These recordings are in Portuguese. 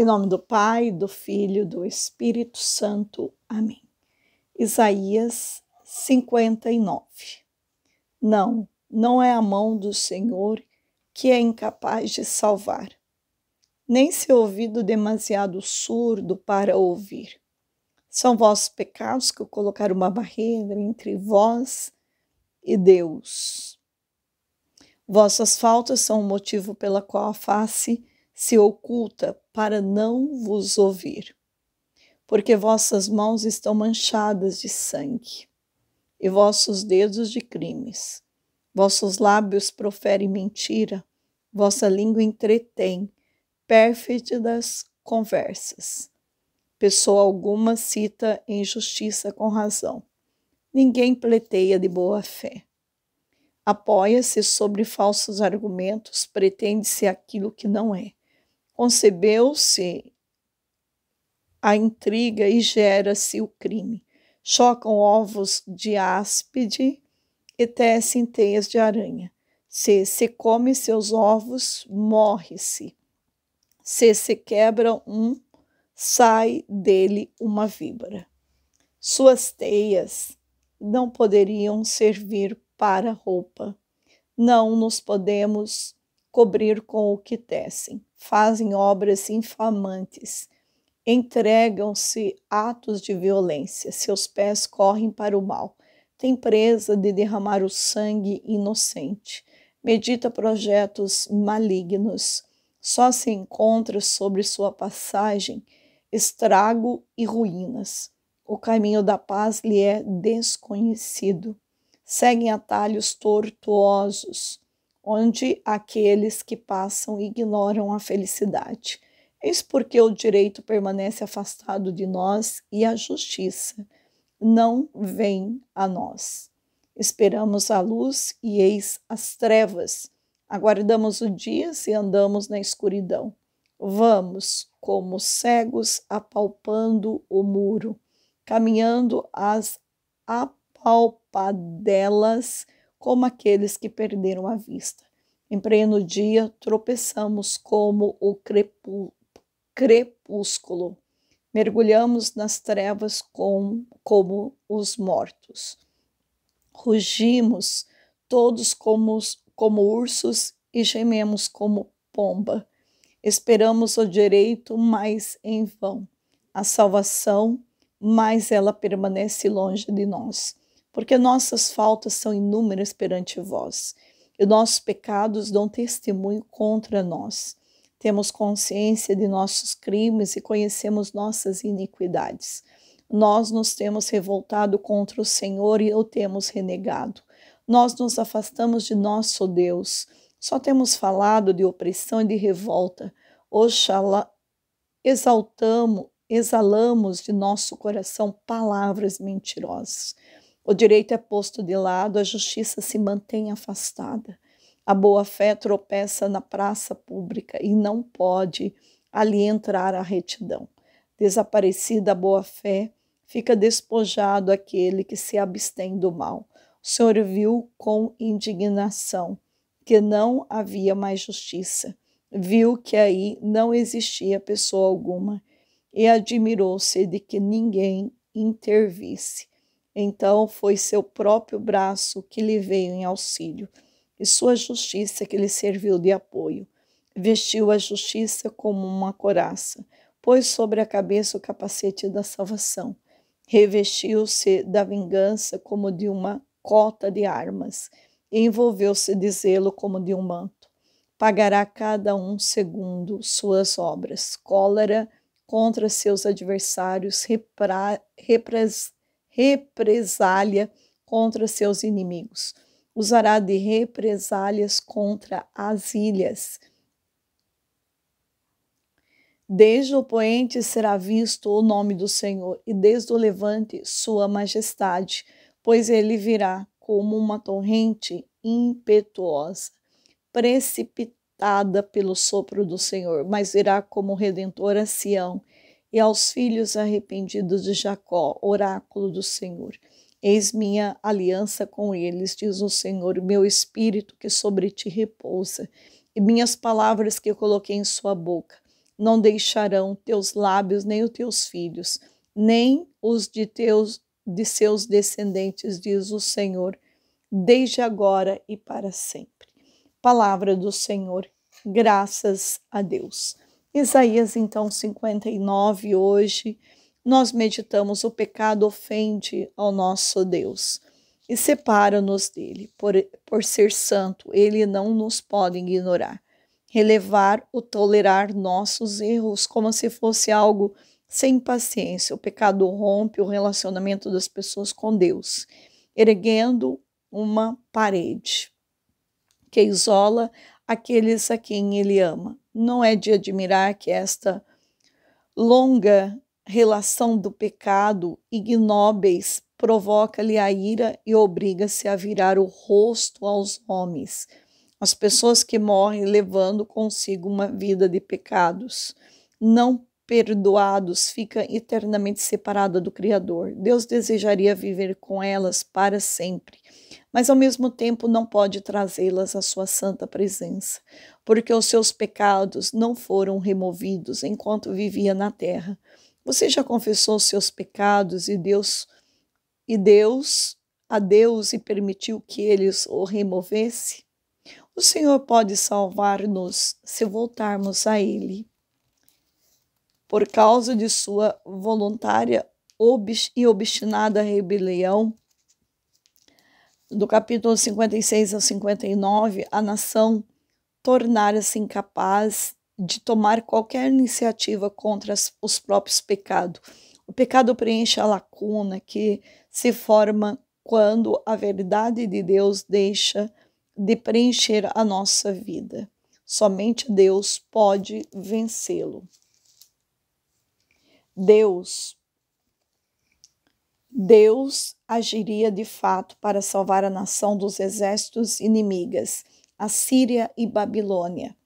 Em nome do Pai, do Filho, do Espírito Santo. Amém. Isaías 59. Não, não é a mão do Senhor que é incapaz de salvar, nem seu ouvido demasiado surdo para ouvir. São vossos pecados que colocaram uma barreira entre vós e Deus. Vossas faltas são o motivo pela qual a face se oculta para não vos ouvir, porque vossas mãos estão manchadas de sangue e vossos dedos de crimes. Vossos lábios proferem mentira, vossa língua entretém pérfidas conversas. Pessoa alguma cita injustiça com razão. Ninguém pleiteia de boa fé. Apoia-se sobre falsos argumentos, pretende-se aquilo que não é concebeu-se a intriga e gera-se o crime. Chocam ovos de áspide e tecem teias de aranha. Se se come seus ovos, morre-se. Se se quebra um, sai dele uma víbora. Suas teias não poderiam servir para roupa. Não nos podemos cobrir com o que tecem fazem obras infamantes, entregam-se atos de violência, seus pés correm para o mal, tem presa de derramar o sangue inocente, medita projetos malignos, só se encontra sobre sua passagem estrago e ruínas. O caminho da paz lhe é desconhecido. Seguem atalhos tortuosos, onde aqueles que passam ignoram a felicidade. Eis porque o direito permanece afastado de nós e a justiça não vem a nós. Esperamos a luz e eis as trevas. Aguardamos o dia se andamos na escuridão. Vamos, como cegos, apalpando o muro, caminhando às apalpadelas como aqueles que perderam a vista. Em pleno dia, tropeçamos como o crepúsculo. Mergulhamos nas trevas com, como os mortos. Rugimos todos como, como ursos e gememos como pomba. Esperamos o direito, mas em vão. A salvação, mas ela permanece longe de nós porque nossas faltas são inúmeras perante vós, e nossos pecados dão testemunho contra nós. Temos consciência de nossos crimes e conhecemos nossas iniquidades. Nós nos temos revoltado contra o Senhor e o temos renegado. Nós nos afastamos de nosso Deus. Só temos falado de opressão e de revolta. Oxalá exaltamos, exalamos de nosso coração palavras mentirosas. O direito é posto de lado, a justiça se mantém afastada. A boa-fé tropeça na praça pública e não pode ali entrar a retidão. Desaparecida a boa-fé, fica despojado aquele que se abstém do mal. O Senhor viu com indignação que não havia mais justiça. Viu que aí não existia pessoa alguma e admirou-se de que ninguém intervisse. Então foi seu próprio braço que lhe veio em auxílio e sua justiça que lhe serviu de apoio. Vestiu a justiça como uma coraça, pôs sobre a cabeça o capacete da salvação, revestiu-se da vingança como de uma cota de armas, e envolveu-se de zelo como de um manto. Pagará cada um segundo suas obras. Cólera contra seus adversários, repra, represália contra seus inimigos. Usará de represálias contra as ilhas. Desde o poente será visto o nome do Senhor, e desde o levante sua majestade, pois ele virá como uma torrente impetuosa, precipitada pelo sopro do Senhor, mas virá como redentor a Sião e aos filhos arrependidos de Jacó, oráculo do Senhor. Eis minha aliança com eles, diz o Senhor, meu espírito que sobre ti repousa, e minhas palavras que eu coloquei em sua boca. Não deixarão teus lábios, nem os teus filhos, nem os de, teus, de seus descendentes, diz o Senhor, desde agora e para sempre. Palavra do Senhor, graças a Deus. Isaías, então, 59, hoje, nós meditamos: o pecado ofende ao nosso Deus e separa-nos dele. Por, por ser santo, ele não nos pode ignorar. Relevar ou tolerar nossos erros como se fosse algo sem paciência. O pecado rompe o relacionamento das pessoas com Deus, erguendo uma parede que isola aqueles a quem ele ama. Não é de admirar que esta longa relação do pecado ignóbeis provoca-lhe a ira e obriga-se a virar o rosto aos homens, as pessoas que morrem levando consigo uma vida de pecados. Não perdoados fica eternamente separada do Criador. Deus desejaria viver com elas para sempre, mas ao mesmo tempo não pode trazê-las à sua santa presença, porque os seus pecados não foram removidos enquanto vivia na terra. Você já confessou os seus pecados e Deus e Deus a Deus e permitiu que eles o removesse? O Senhor pode salvar-nos se voltarmos a Ele por causa de sua voluntária e obstinada rebelião. Do capítulo 56 ao 59, a nação tornara-se incapaz de tomar qualquer iniciativa contra os próprios pecados. O pecado preenche a lacuna que se forma quando a verdade de Deus deixa de preencher a nossa vida. Somente Deus pode vencê-lo. Deus. Deus agiria de fato para salvar a nação dos exércitos inimigas, Assíria e Babilônia,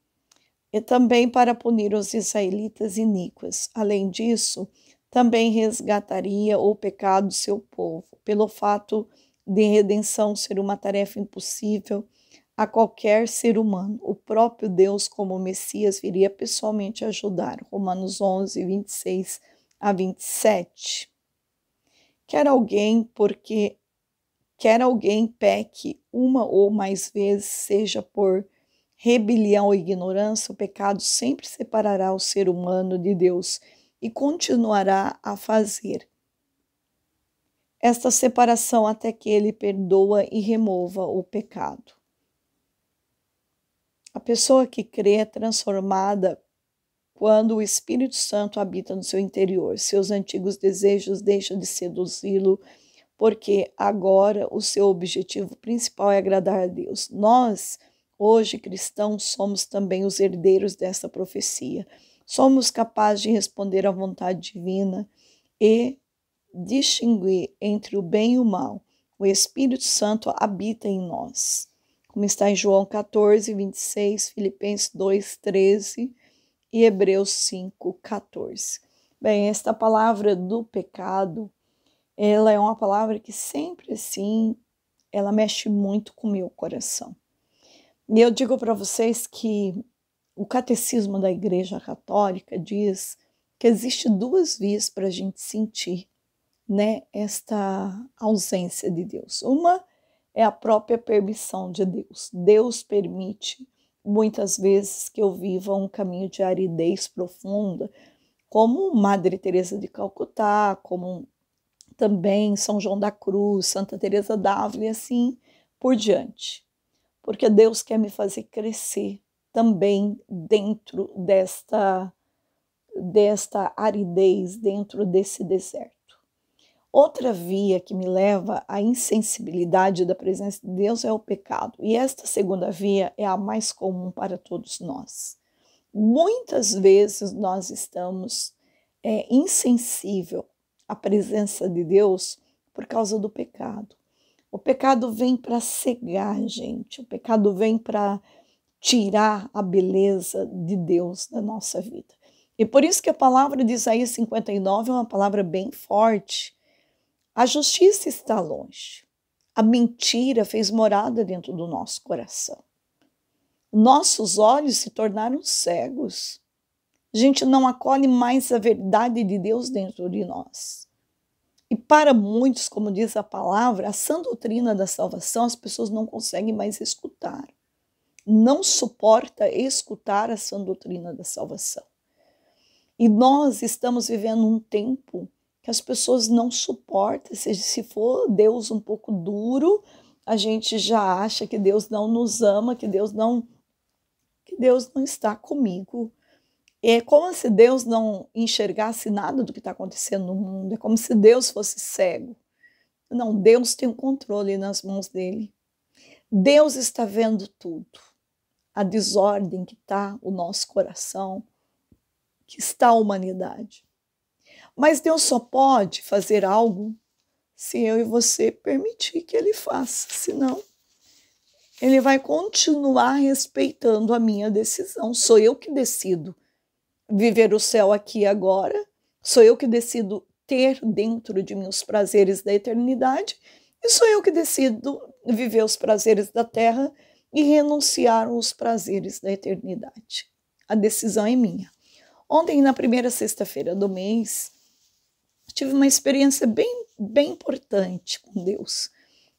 e também para punir os israelitas iníquos. Além disso, também resgataria o pecado do seu povo, pelo fato de redenção ser uma tarefa impossível a qualquer ser humano. O próprio Deus, como Messias, viria pessoalmente ajudar. Romanos 11, 26 a 27. Quer alguém, porque quer alguém peque uma ou mais vezes, seja por rebelião ou ignorância, o pecado sempre separará o ser humano de Deus e continuará a fazer esta separação até que ele perdoa e remova o pecado. A pessoa que crê é transformada quando o Espírito Santo habita no seu interior. Seus antigos desejos deixam de seduzi-lo, porque agora o seu objetivo principal é agradar a Deus. Nós, hoje cristãos, somos também os herdeiros dessa profecia. Somos capazes de responder à vontade divina e distinguir entre o bem e o mal. O Espírito Santo habita em nós. Como está em João 14, 26, Filipenses 2, 13 e Hebreus 5:14. Bem, esta palavra do pecado, ela é uma palavra que sempre assim, ela mexe muito com o meu coração. E eu digo para vocês que o catecismo da Igreja Católica diz que existe duas vias para a gente sentir, né, esta ausência de Deus. Uma é a própria permissão de Deus. Deus permite muitas vezes que eu viva um caminho de aridez profunda, como Madre Teresa de Calcutá, como também São João da Cruz, Santa Teresa d'Ávila e assim por diante. Porque é Deus quer me fazer crescer também dentro desta desta aridez, dentro desse deserto. Outra via que me leva à insensibilidade da presença de Deus é o pecado, e esta segunda via é a mais comum para todos nós. Muitas vezes nós estamos é, insensível à presença de Deus por causa do pecado. O pecado vem para cegar, gente. O pecado vem para tirar a beleza de Deus da nossa vida. E por isso que a palavra de Isaías 59 é uma palavra bem forte a justiça está longe. A mentira fez morada dentro do nosso coração. Nossos olhos se tornaram cegos. A gente não acolhe mais a verdade de Deus dentro de nós. E para muitos, como diz a palavra, a sã doutrina da salvação as pessoas não conseguem mais escutar. Não suporta escutar a sã doutrina da salvação. E nós estamos vivendo um tempo que as pessoas não suportam. Se, se for Deus um pouco duro, a gente já acha que Deus não nos ama, que Deus não que Deus não está comigo. É como se Deus não enxergasse nada do que está acontecendo no mundo. É como se Deus fosse cego. Não, Deus tem o controle nas mãos dele. Deus está vendo tudo. A desordem que está o nosso coração, que está a humanidade. Mas Deus só pode fazer algo se eu e você permitir que Ele faça, senão Ele vai continuar respeitando a minha decisão. Sou eu que decido viver o céu aqui e agora, sou eu que decido ter dentro de mim os prazeres da eternidade, e sou eu que decido viver os prazeres da terra e renunciar aos prazeres da eternidade. A decisão é minha. Ontem, na primeira sexta-feira do mês, tive uma experiência bem, bem importante com Deus.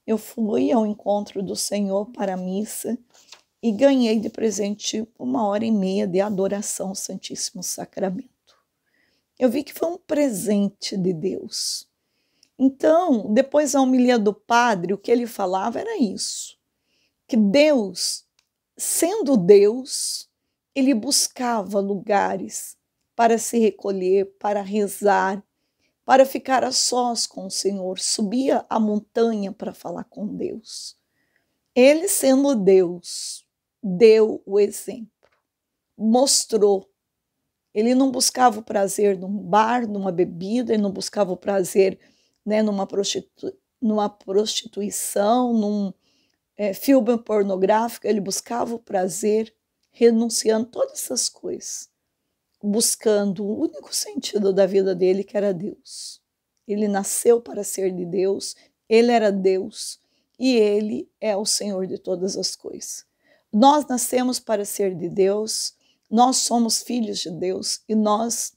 Eu fui ao encontro do Senhor para a missa e ganhei de presente uma hora e meia de adoração ao Santíssimo Sacramento. Eu vi que foi um presente de Deus. Então, depois da humilha do padre, o que ele falava era isso: que Deus, sendo Deus, ele buscava lugares para se recolher, para rezar, para ficar a sós com o Senhor, subia a montanha para falar com Deus. Ele, sendo Deus, deu o exemplo, mostrou. Ele não buscava o prazer num bar, numa bebida, ele não buscava o prazer né, numa, prostitu numa prostituição, num é, filme pornográfico, ele buscava o prazer renunciando todas essas coisas buscando o único sentido da vida dele, que era Deus. Ele nasceu para ser de Deus, ele era Deus e ele é o Senhor de todas as coisas. Nós nascemos para ser de Deus, nós somos filhos de Deus e nós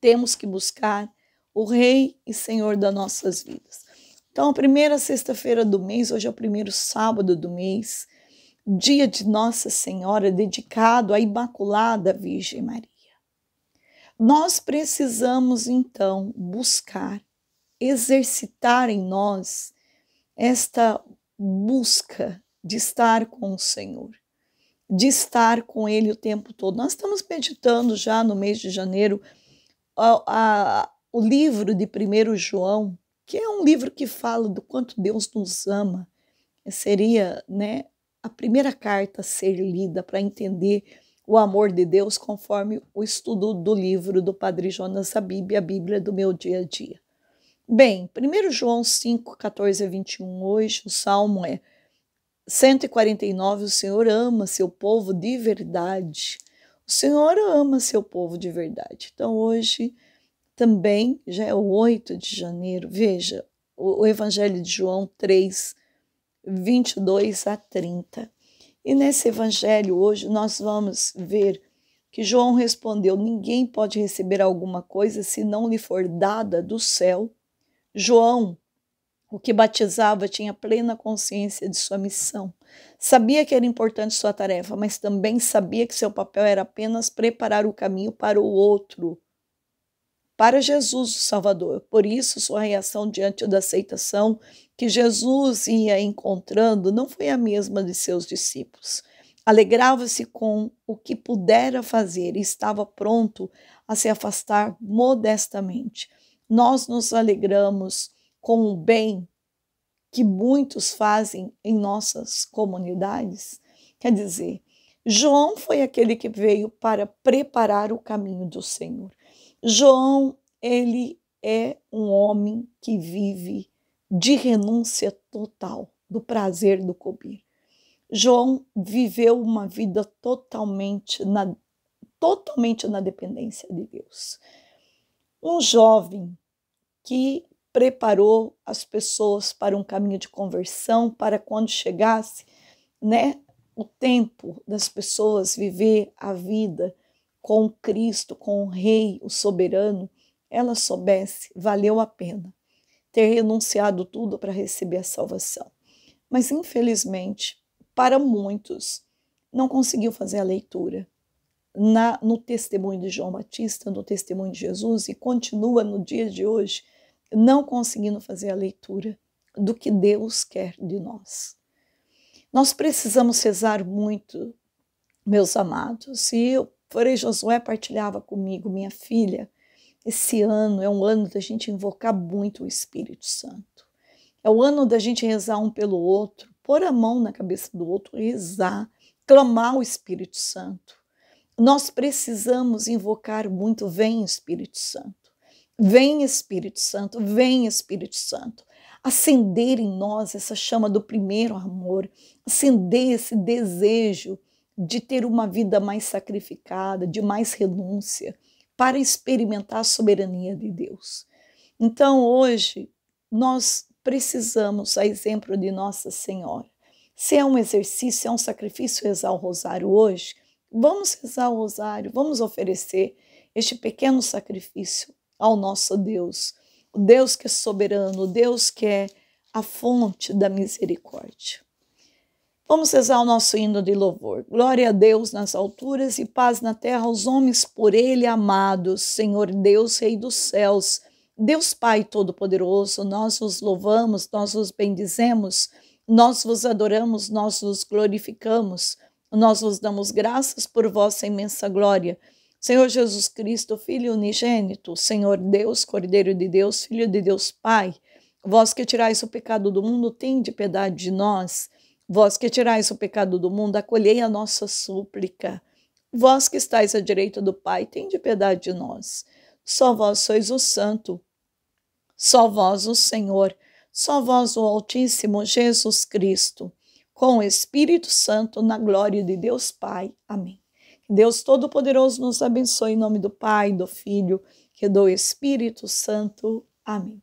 temos que buscar o Rei e Senhor das nossas vidas. Então, a primeira sexta-feira do mês, hoje é o primeiro sábado do mês, dia de Nossa Senhora, dedicado à Imaculada Virgem Maria. Nós precisamos então buscar, exercitar em nós esta busca de estar com o Senhor, de estar com Ele o tempo todo. Nós estamos meditando já no mês de janeiro a, a, o livro de 1 João, que é um livro que fala do quanto Deus nos ama. Seria né, a primeira carta a ser lida para entender o amor de Deus conforme o estudo do livro do Padre Jonas a Bíblia, a Bíblia do meu dia a dia. Bem, 1 João 5, 14 a 21, hoje o salmo é 149, o Senhor ama seu povo de verdade. O Senhor ama seu povo de verdade. Então hoje também já é o 8 de janeiro, veja, o Evangelho de João 3, 22 a 30. E nesse evangelho hoje nós vamos ver que João respondeu: Ninguém pode receber alguma coisa se não lhe for dada do céu. João, o que batizava, tinha plena consciência de sua missão. Sabia que era importante sua tarefa, mas também sabia que seu papel era apenas preparar o caminho para o outro para Jesus, o Salvador. Por isso, sua reação diante da aceitação que Jesus ia encontrando não foi a mesma de seus discípulos. Alegrava-se com o que pudera fazer e estava pronto a se afastar modestamente. Nós nos alegramos com o bem que muitos fazem em nossas comunidades. Quer dizer, João foi aquele que veio para preparar o caminho do Senhor. João, ele é um homem que vive de renúncia total do prazer do comer. João viveu uma vida totalmente na totalmente na dependência de Deus. Um jovem que preparou as pessoas para um caminho de conversão, para quando chegasse, né, o tempo das pessoas viver a vida com Cristo, com o Rei, o soberano, ela soubesse, valeu a pena ter renunciado tudo para receber a salvação. Mas, infelizmente, para muitos, não conseguiu fazer a leitura na, no testemunho de João Batista, no testemunho de Jesus, e continua no dia de hoje não conseguindo fazer a leitura do que Deus quer de nós. Nós precisamos rezar muito, meus amados, e eu Porém, Josué partilhava comigo, minha filha, esse ano é um ano da gente invocar muito o Espírito Santo. É o ano da gente rezar um pelo outro, pôr a mão na cabeça do outro, rezar, clamar o Espírito Santo. Nós precisamos invocar muito, vem Espírito Santo. Vem Espírito Santo, vem Espírito Santo. Acender em nós essa chama do primeiro amor, acender esse desejo de ter uma vida mais sacrificada, de mais renúncia, para experimentar a soberania de Deus. Então, hoje, nós precisamos, a exemplo de Nossa Senhora, se é um exercício, é um sacrifício rezar o rosário hoje, vamos rezar o rosário, vamos oferecer este pequeno sacrifício ao nosso Deus, o Deus que é soberano, o Deus que é a fonte da misericórdia. Vamos rezar o nosso hino de louvor. Glória a Deus nas alturas e paz na terra aos homens por ele amados, Senhor Deus, Rei dos céus, Deus Pai Todo-Poderoso, nós vos louvamos, nós vos bendizemos, nós vos adoramos, nós vos glorificamos, nós vos damos graças por vossa imensa glória. Senhor Jesus Cristo, Filho unigênito, Senhor Deus, Cordeiro de Deus, Filho de Deus Pai, vós que tirais o pecado do mundo, tende piedade de nós. Vós que tirais o pecado do mundo, acolhei a nossa súplica. Vós que estáis à direita do Pai, tende piedade de nós. Só vós sois o Santo, só vós o Senhor, só vós o Altíssimo Jesus Cristo, com o Espírito Santo, na glória de Deus Pai. Amém. Deus Todo-Poderoso nos abençoe em nome do Pai, do Filho, que do Espírito Santo. Amém.